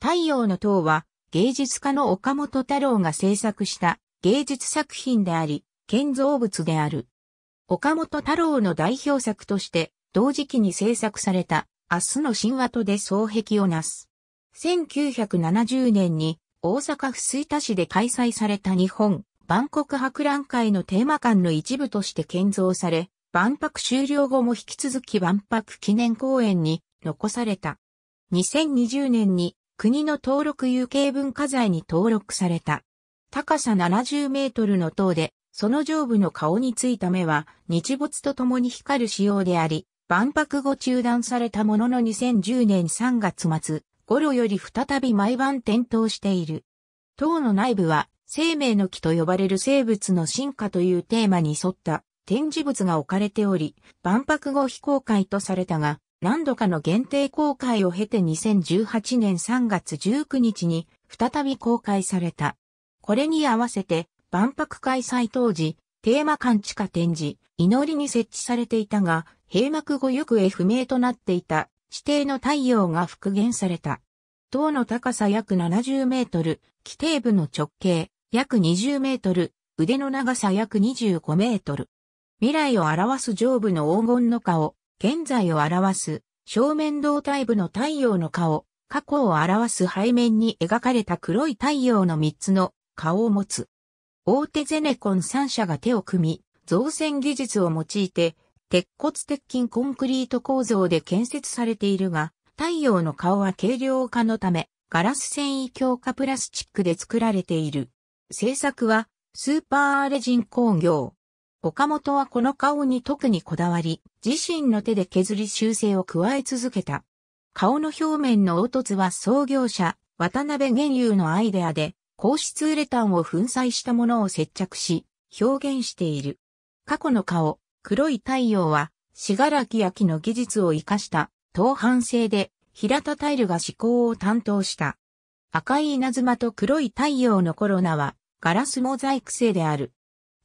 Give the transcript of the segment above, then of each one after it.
太陽の塔は芸術家の岡本太郎が制作した芸術作品であり、建造物である。岡本太郎の代表作として同時期に制作された明日の神話とで双璧をなす。1970年に大阪府吹田市で開催された日本万国博覧会のテーマ館の一部として建造され、万博終了後も引き続き万博記念公園に残された。2020年に国の登録有形文化財に登録された。高さ70メートルの塔で、その上部の顔についた目は、日没と共に光る仕様であり、万博後中断されたものの2010年3月末、頃より再び毎晩点灯している。塔の内部は、生命の木と呼ばれる生物の進化というテーマに沿った展示物が置かれており、万博後非公開とされたが、何度かの限定公開を経て2018年3月19日に再び公開された。これに合わせて万博開催当時、テーマ館地下展示、祈りに設置されていたが、閉幕後行へ不明となっていた指定の太陽が復元された。塔の高さ約70メートル、規定部の直径約20メートル、腕の長さ約25メートル。未来を表す上部の黄金の顔、現在を表す、正面胴体部の太陽の顔、過去を表す背面に描かれた黒い太陽の3つの顔を持つ。大手ゼネコン3社が手を組み、造船技術を用いて、鉄骨鉄筋コンクリート構造で建設されているが、太陽の顔は軽量化のため、ガラス繊維強化プラスチックで作られている。製作は、スーパーアレジン工業、岡本はこの顔に特にこだわり、自身の手で削り修正を加え続けた。顔の表面の凹凸は創業者、渡辺玄友のアイデアで、硬質ウレタンを粉砕したものを接着し、表現している。過去の顔、黒い太陽は、しきや木焼の技術を活かした、等半製で、平田タイルが思考を担当した。赤い稲妻と黒い太陽のコロナは、ガラスモザイク製である。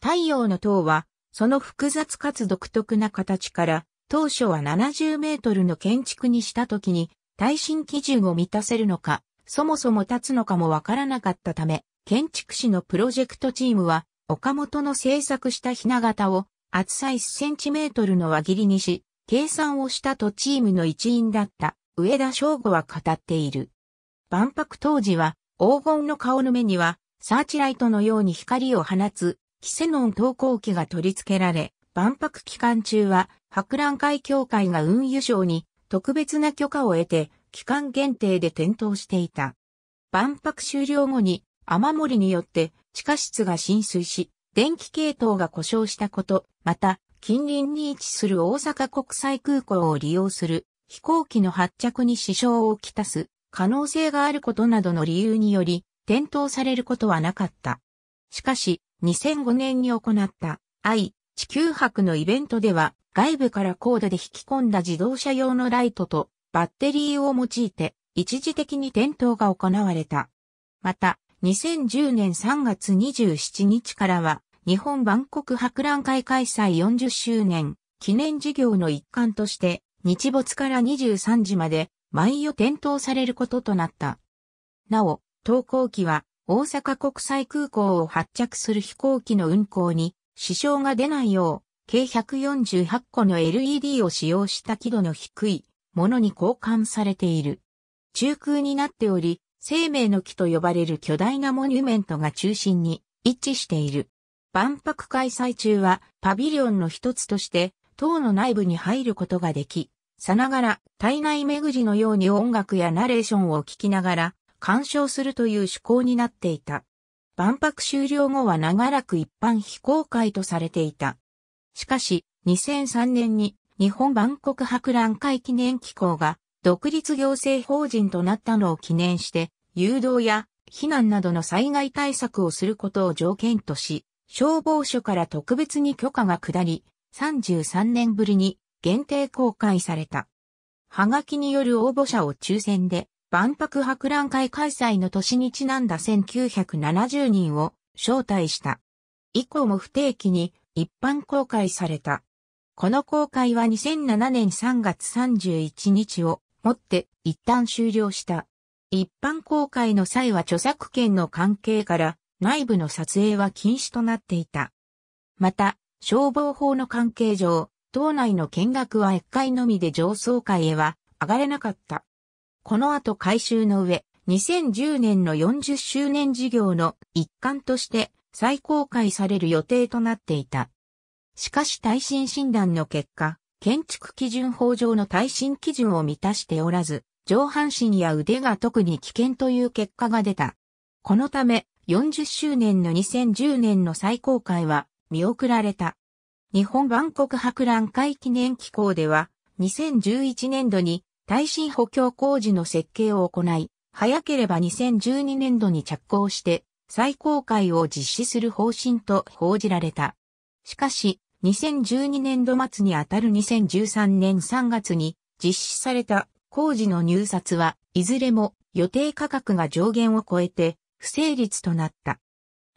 太陽の塔は、その複雑かつ独特な形から、当初は70メートルの建築にした時に、耐震基準を満たせるのか、そもそも立つのかもわからなかったため、建築士のプロジェクトチームは、岡本の制作したひな型を、厚さ1センチメートルの輪切りにし、計算をしたとチームの一員だった上田翔吾は語っている。万博当時は黄金の顔の目にはサーチライトのように光を放つキセノン投稿機が取り付けられ、万博期間中は博覧会協会が運輸省に特別な許可を得て、期間限定で点灯していた。万博終了後に雨漏りによって地下室が浸水し、電気系統が故障したこと、また近隣に位置する大阪国際空港を利用する飛行機の発着に支障をきたす可能性があることなどの理由により、点灯されることはなかった。しかし、2005年に行った愛地球博のイベントでは外部からコードで引き込んだ自動車用のライトとバッテリーを用いて一時的に点灯が行われた。また、2010年3月27日からは日本万国博覧会開催40周年記念事業の一環として日没から23時まで毎夜点灯されることとなった。なお、投稿機は大阪国際空港を発着する飛行機の運航に支障が出ないよう、計148個の LED を使用した輝度の低いものに交換されている。中空になっており、生命の木と呼ばれる巨大なモニュメントが中心に一致している。万博開催中はパビリオンの一つとして、塔の内部に入ることができ、さながら体内巡りのように音楽やナレーションを聴きながら干渉するという趣向になっていた。万博終了後は長らく一般非公開とされていた。しかし、2003年に日本万国博覧会記念機構が独立行政法人となったのを記念して、誘導や避難などの災害対策をすることを条件とし、消防署から特別に許可が下り、33年ぶりに限定公開された。はがきによる応募者を抽選で万博博覧会開催の年にちなんだ1970人を招待した。以降も不定期に一般公開された。この公開は2007年3月31日をもって一旦終了した。一般公開の際は著作権の関係から内部の撮影は禁止となっていた。また、消防法の関係上、島内の見学は1回のみで上層階へは上がれなかった。この後改修の上、2010年の40周年事業の一環として再公開される予定となっていた。しかし耐震診断の結果、建築基準法上の耐震基準を満たしておらず、上半身や腕が特に危険という結果が出た。このため、40周年の2010年の再公開は見送られた。日本万国博覧会記念機構では、2011年度に耐震補強工事の設計を行い、早ければ2012年度に着工して再公開を実施する方針と報じられた。しかし、2012年度末にあたる2013年3月に実施された工事の入札はいずれも予定価格が上限を超えて不成立となった。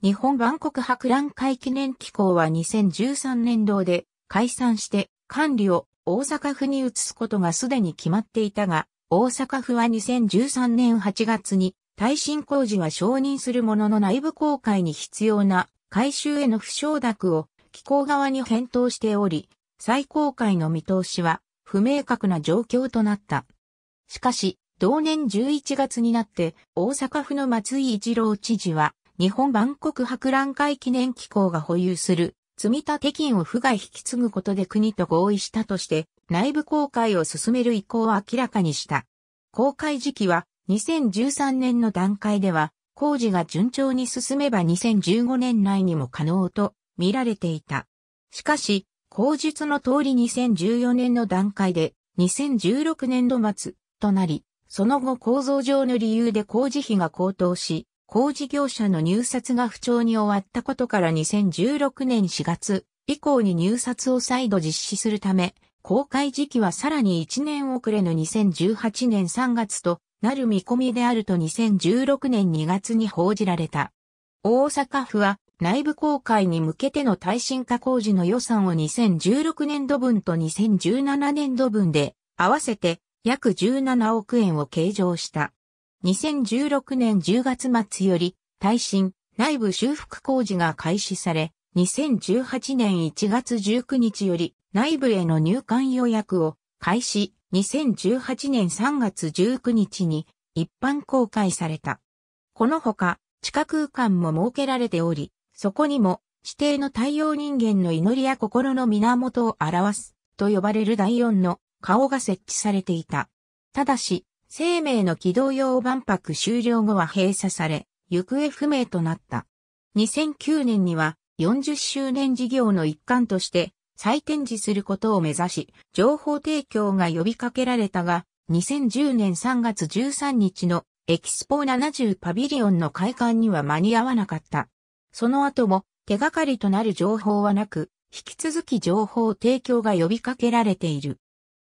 日本万国博覧会記念機構は2013年度で解散して管理を大阪府に移すことがすでに決まっていたが、大阪府は2013年8月に耐震工事は承認するものの内部公開に必要な改修への不承諾を機構側に返答しており、再公開の見通しは不明確な状況となった。しかし、同年11月になって大阪府の松井一郎知事は日本万国博覧会記念機構が保有する積立金を府外引き継ぐことで国と合意したとして、内部公開を進める意向を明らかにした。公開時期は2013年の段階では、工事が順調に進めば2015年内にも可能と見られていた。しかし、口述の通り2014年の段階で2016年度末となり、その後構造上の理由で工事費が高騰し、工事業者の入札が不調に終わったことから2016年4月以降に入札を再度実施するため、公開時期はさらに1年遅れの2018年3月となる見込みであると2016年2月に報じられた。大阪府は内部公開に向けての耐震化工事の予算を2016年度分と2017年度分で合わせて約17億円を計上した。2016年10月末より、耐震、内部修復工事が開始され、2018年1月19日より、内部への入管予約を開始、2018年3月19日に一般公開された。このほか、地下空間も設けられており、そこにも指定の太陽人間の祈りや心の源を表すと呼ばれる第四の顔が設置されていた。ただし、生命の軌道用万博終了後は閉鎖され、行方不明となった。2009年には40周年事業の一環として再展示することを目指し、情報提供が呼びかけられたが、2010年3月13日のエキスポ70パビリオンの開館には間に合わなかった。その後も手がかりとなる情報はなく、引き続き情報提供が呼びかけられている。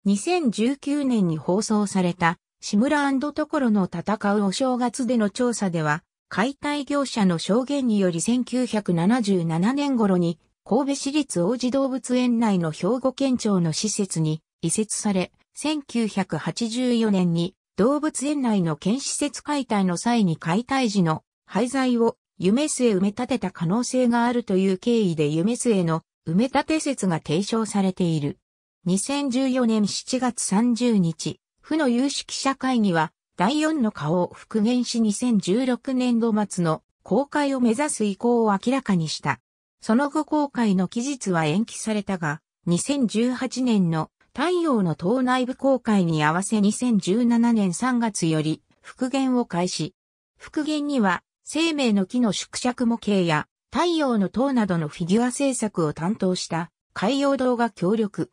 2019年に放送された志村ところの戦うお正月での調査では、解体業者の証言により1977年頃に、神戸市立王子動物園内の兵庫県庁の施設に移設され、1984年に動物園内の県施設解体の際に解体時の廃材を夢末埋め立てた可能性があるという経緯で夢末の埋め立て説が提唱されている。2014年7月30日、府の有識者会議は、第4の顔を復元し2016年度末の公開を目指す意向を明らかにした。その後公開の期日は延期されたが、2018年の太陽の島内部公開に合わせ2017年3月より復元を開始。復元には生命の木の縮尺模型や太陽の塔などのフィギュア制作を担当した海洋堂が協力。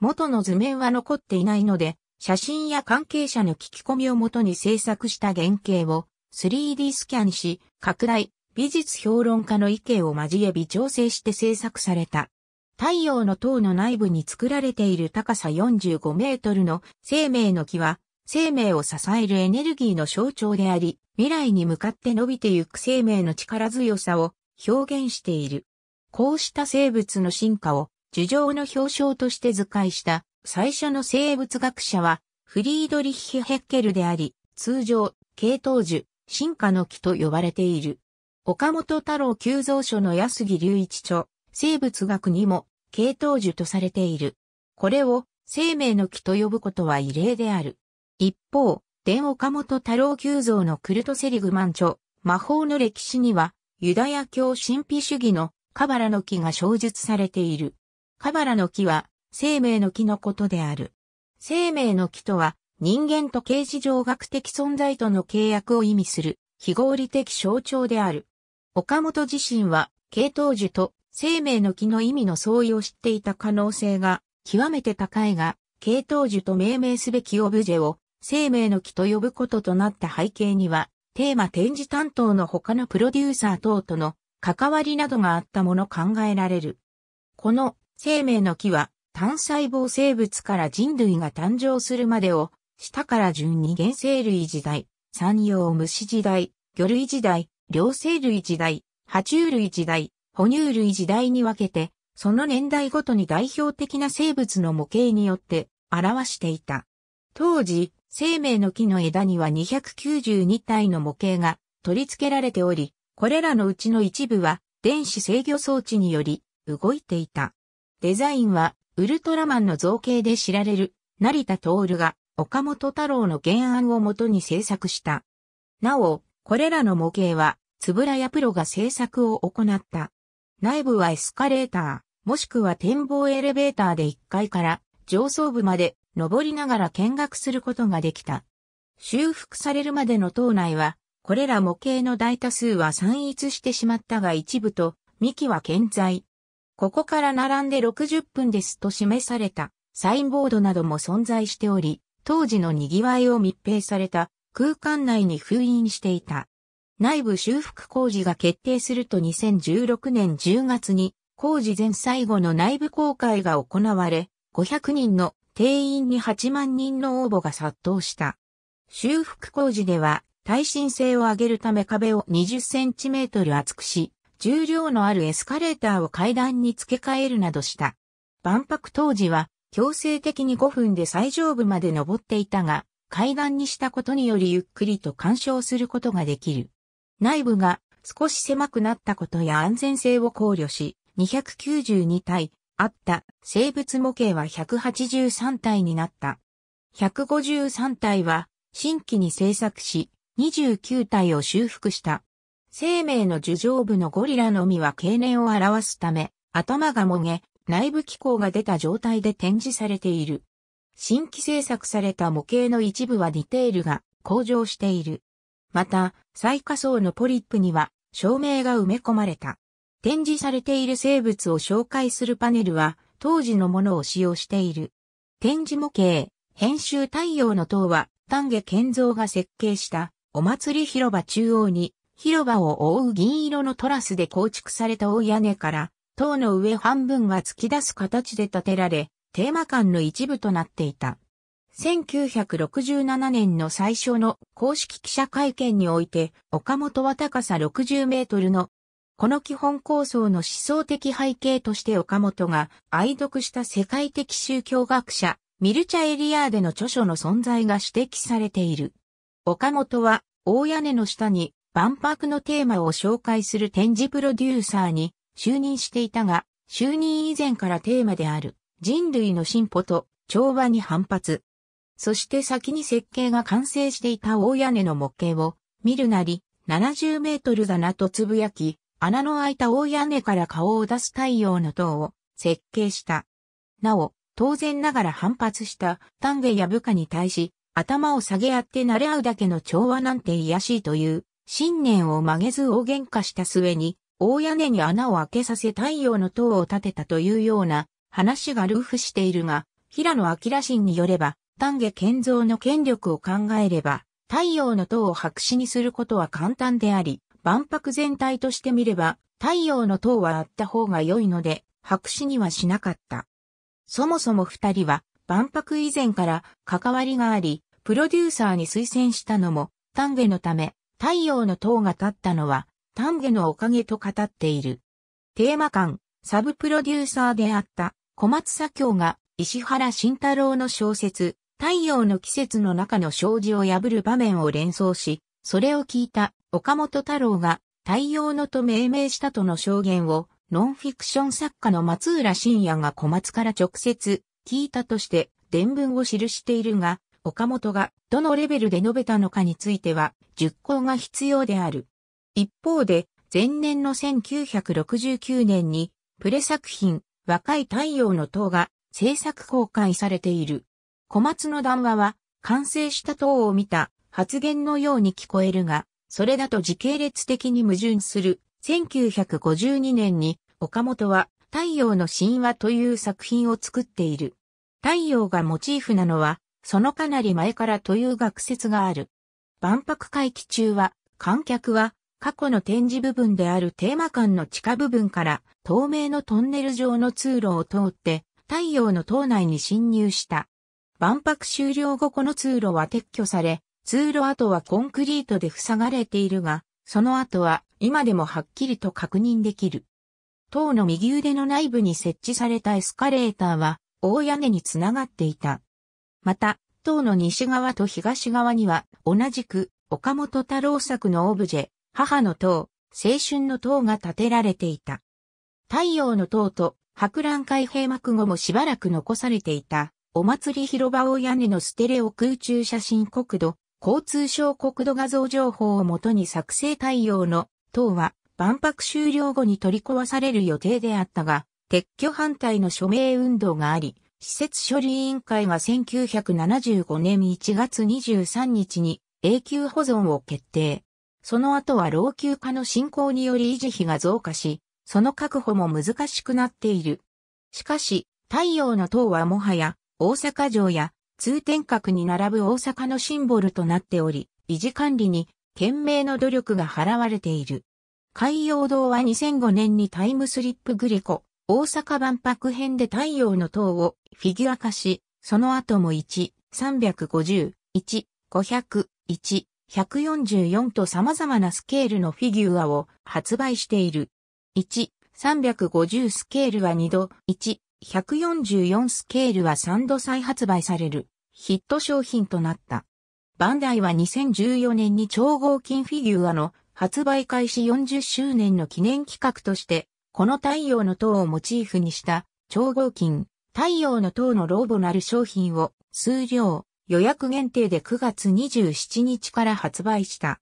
元の図面は残っていないので、写真や関係者の聞き込みをもとに制作した原型を 3D スキャンし、拡大、美術評論家の意見を交え微調整して制作された。太陽の塔の内部に作られている高さ45メートルの生命の木は、生命を支えるエネルギーの象徴であり、未来に向かって伸びてゆく生命の力強さを表現している。こうした生物の進化を、樹上の表彰として図解した最初の生物学者は、フリードリッヒ・ヘッケルであり、通常、系統樹、進化の木と呼ばれている。岡本太郎急造書の安木隆一著、生物学にも、系統樹とされている。これを、生命の木と呼ぶことは異例である。一方、伝岡本太郎急造のクルトセリグマン著、魔法の歴史には、ユダヤ教神秘主義のカバラの木が小述されている。カバラの木は、生命の木のことである。生命の木とは、人間と形事上学的存在との契約を意味する、非合理的象徴である。岡本自身は、系統樹と生命の木の意味の相違を知っていた可能性が極めて高いが、系統樹と命名すべきオブジェを生命の木と呼ぶこととなった背景には、テーマ展示担当の他のプロデューサー等との関わりなどがあったもの考えられる。この生命の木は単細胞生物から人類が誕生するまでを、下から順に原生類時代、山陽虫時代、魚類時代、両生類時代、爬虫類時代、哺乳類時代に分けて、その年代ごとに代表的な生物の模型によって表していた。当時、生命の木の枝には292体の模型が取り付けられており、これらのうちの一部は電子制御装置により動いていた。デザインはウルトラマンの造形で知られる成田徹が岡本太郎の原案をもとに制作した。なお、これらの模型は、つぶらやプロが制作を行った。内部はエスカレーター、もしくは展望エレベーターで1階から上層部まで登りながら見学することができた。修復されるまでの島内は、これら模型の大多数は散逸してしまったが一部と、幹は健在。ここから並んで60分ですと示されたサインボードなども存在しており、当時の賑わいを密閉された空間内に封印していた。内部修復工事が決定すると2016年10月に工事前最後の内部公開が行われ、500人の定員に8万人の応募が殺到した。修復工事では耐震性を上げるため壁を20センチメートル厚くし、重量のあるエスカレーターを階段に付け替えるなどした。万博当時は強制的に5分で最上部まで登っていたが、階段にしたことによりゆっくりと干渉することができる。内部が少し狭くなったことや安全性を考慮し、292体あった生物模型は183体になった。153体は新規に制作し、29体を修復した。生命の樹上部のゴリラのみは経年を表すため、頭がもげ、内部機構が出た状態で展示されている。新規制作された模型の一部はディテールが向上している。また、最下層のポリップには照明が埋め込まれた。展示されている生物を紹介するパネルは当時のものを使用している。展示模型、編集太陽の塔は丹下健造が設計したお祭り広場中央に広場を覆う銀色のトラスで構築された大屋根から、塔の上半分が突き出す形で建てられ、テーマ館の一部となっていた。1967年の最初の公式記者会見において、岡本は高さ60メートルの、この基本構想の思想的背景として岡本が愛読した世界的宗教学者、ミルチャエリアーデの著書の存在が指摘されている。岡本は、大屋根の下に万博のテーマを紹介する展示プロデューサーに就任していたが、就任以前からテーマである人類の進歩と調和に反発。そして先に設計が完成していた大屋根の模型を見るなり70メートルだなとつぶやき、穴の開いた大屋根から顔を出す太陽の塔を設計した。なお、当然ながら反発した丹下や部下に対し、頭を下げ合って慣れ合うだけの調和なんて癒やしいという信念を曲げず大喧嘩した末に、大屋根に穴を開けさせ太陽の塔を建てたというような話がルーフしているが、平野明信によれば、丹下健造の権力を考えれば、太陽の塔を白紙にすることは簡単であり、万博全体として見れば、太陽の塔はあった方が良いので、白紙にはしなかった。そもそも二人は、万博以前から関わりがあり、プロデューサーに推薦したのも、丹下のため、太陽の塔が建ったのは、丹下のおかげと語っている。テーマ館、サブプロデューサーであった小松左京が石原慎太郎の小説、太陽の季節の中の障子を破る場面を連想し、それを聞いた岡本太郎が太陽のと命名したとの証言をノンフィクション作家の松浦信也が小松から直接聞いたとして伝文を記しているが、岡本がどのレベルで述べたのかについては、熟考が必要である。一方で、前年の1969年に、プレ作品、若い太陽の塔が制作公開されている。小松の談話は、完成した塔を見た発言のように聞こえるが、それだと時系列的に矛盾する。1952年に岡本は太陽の神話という作品を作っている。太陽がモチーフなのはそのかなり前からという学説がある。万博会期中は、観客は過去の展示部分であるテーマ館の地下部分から透明のトンネル状の通路を通って太陽の塔内に侵入した。万博終了後この通路は撤去され、通路跡はコンクリートで塞がれているが、その後は今でもはっきりと確認できる。塔の右腕の内部に設置されたエスカレーターは大屋根につながっていた。また、塔の西側と東側には、同じく、岡本太郎作のオブジェ、母の塔、青春の塔が建てられていた。太陽の塔と博覧会閉幕後もしばらく残されていた、お祭り広場を屋根のステレオ空中写真国土、交通省国土画像情報をもとに作成太陽の塔は万博終了後に取り壊される予定であったが、撤去反対の署名運動があり、施設処理委員会が1975年1月23日に永久保存を決定。その後は老朽化の進行により維持費が増加し、その確保も難しくなっている。しかし、太陽の塔はもはや大阪城や通天閣に並ぶ大阪のシンボルとなっており、維持管理に懸命の努力が払われている。海洋堂は2005年にタイムスリップグリコ、大阪万博編で太陽の塔をフィギュア化し、その後も1、350、1、500、1、144と様々なスケールのフィギュアを発売している。1、350スケールは2度、1、144スケールは3度再発売されるヒット商品となった。バンダイは2014年に超合金フィギュアの発売開始40周年の記念企画としてこの太陽の塔をモチーフにした超合金、太陽の塔のローボなる商品を数量、予約限定で9月27日から発売した。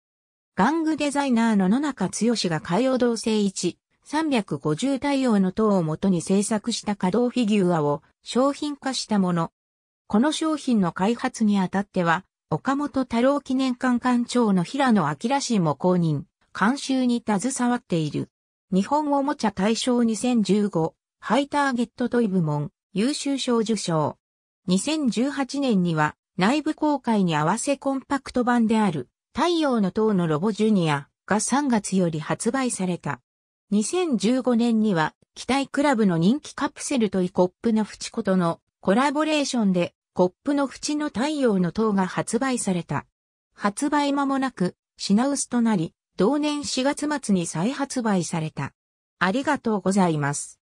玩具デザイナーの野中剛が海洋同性1、350太陽の塔をもとに制作した稼働フィギュアを商品化したもの。この商品の開発にあたっては、岡本太郎記念館館長の平野明氏も公認、監修に携わっている。日本おもちゃ大賞2015、ハイターゲットトイ部門、優秀賞受賞。2018年には、内部公開に合わせコンパクト版である、太陽の塔のロボジュニアが3月より発売された。2015年には、機体クラブの人気カプセルとイコップの縁ことのコラボレーションで、コップの縁の太陽の塔が発売された。発売間もなく、品薄となり、同年4月末に再発売された。ありがとうございます。